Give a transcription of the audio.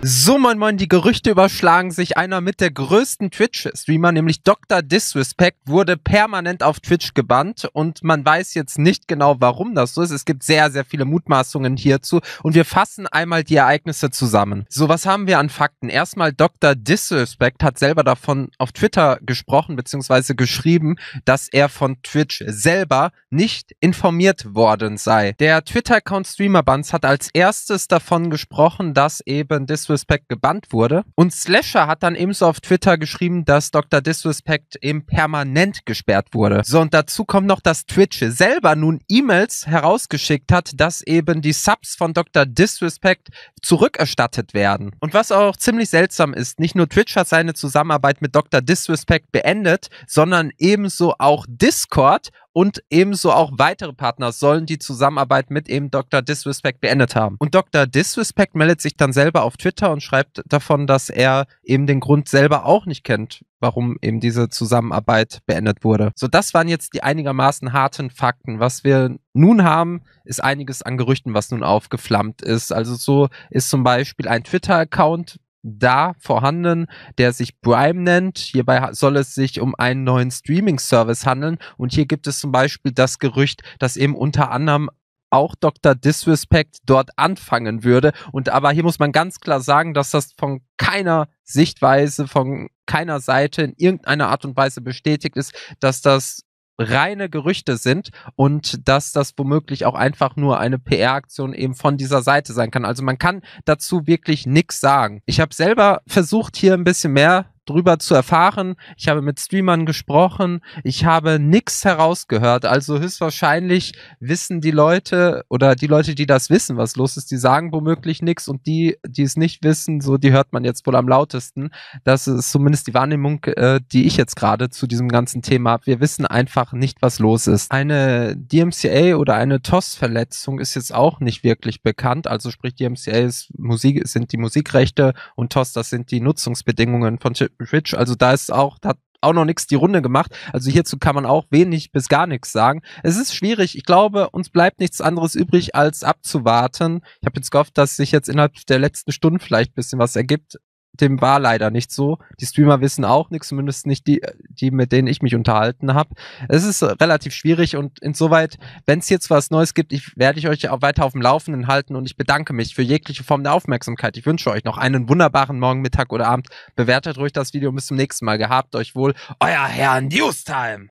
So, moin moin, die Gerüchte überschlagen sich. Einer mit der größten Twitch-Streamer, nämlich Dr. Disrespect, wurde permanent auf Twitch gebannt und man weiß jetzt nicht genau, warum das so ist. Es gibt sehr, sehr viele Mutmaßungen hierzu und wir fassen einmal die Ereignisse zusammen. So, was haben wir an Fakten? Erstmal, Dr. Disrespect hat selber davon auf Twitter gesprochen bzw. geschrieben, dass er von Twitch selber nicht informiert worden sei. Der Twitter-Account Streamer Buns hat als erstes davon gesprochen, dass eben Disrespect Disrespect gebannt wurde. Und Slasher hat dann ebenso auf Twitter geschrieben, dass Dr. Disrespect eben permanent gesperrt wurde. So, und dazu kommt noch, dass Twitch selber nun E-Mails herausgeschickt hat, dass eben die Subs von Dr. Disrespect zurückerstattet werden. Und was auch ziemlich seltsam ist, nicht nur Twitch hat seine Zusammenarbeit mit Dr. Disrespect beendet, sondern ebenso auch Discord und ebenso auch weitere Partner sollen die Zusammenarbeit mit eben Dr. Disrespect beendet haben. Und Dr. Disrespect meldet sich dann selber auf Twitter und schreibt davon, dass er eben den Grund selber auch nicht kennt, warum eben diese Zusammenarbeit beendet wurde. So, das waren jetzt die einigermaßen harten Fakten. Was wir nun haben, ist einiges an Gerüchten, was nun aufgeflammt ist. Also so ist zum Beispiel ein Twitter-Account da vorhanden, der sich Prime nennt. Hierbei soll es sich um einen neuen Streaming-Service handeln. Und hier gibt es zum Beispiel das Gerücht, dass eben unter anderem auch Dr. Disrespect dort anfangen würde. Und aber hier muss man ganz klar sagen, dass das von keiner Sichtweise, von keiner Seite in irgendeiner Art und Weise bestätigt ist, dass das reine Gerüchte sind und dass das womöglich auch einfach nur eine PR-Aktion eben von dieser Seite sein kann. Also man kann dazu wirklich nichts sagen. Ich habe selber versucht, hier ein bisschen mehr drüber zu erfahren. Ich habe mit Streamern gesprochen. Ich habe nichts herausgehört. Also höchstwahrscheinlich wissen die Leute oder die Leute, die das wissen, was los ist, die sagen womöglich nichts und die, die es nicht wissen, so die hört man jetzt wohl am lautesten. Das ist zumindest die Wahrnehmung, äh, die ich jetzt gerade zu diesem ganzen Thema habe. Wir wissen einfach nicht, was los ist. Eine DMCA oder eine TOS-Verletzung ist jetzt auch nicht wirklich bekannt. Also sprich DMCA ist Musik, sind die Musikrechte und TOS, das sind die Nutzungsbedingungen von Rich. Also da ist auch, hat auch noch nichts die Runde gemacht. Also hierzu kann man auch wenig bis gar nichts sagen. Es ist schwierig. Ich glaube, uns bleibt nichts anderes übrig, als abzuwarten. Ich habe jetzt gehofft, dass sich jetzt innerhalb der letzten Stunden vielleicht bisschen was ergibt dem war leider nicht so. Die Streamer wissen auch nichts, zumindest nicht die, die mit denen ich mich unterhalten habe. Es ist äh, relativ schwierig und insoweit, wenn es jetzt was Neues gibt, ich werde ich euch auch weiter auf dem Laufenden halten und ich bedanke mich für jegliche Form der Aufmerksamkeit. Ich wünsche euch noch einen wunderbaren Morgen, Mittag oder Abend. Bewertet ruhig das Video bis zum nächsten Mal. Gehabt euch wohl. Euer Herr Newstime.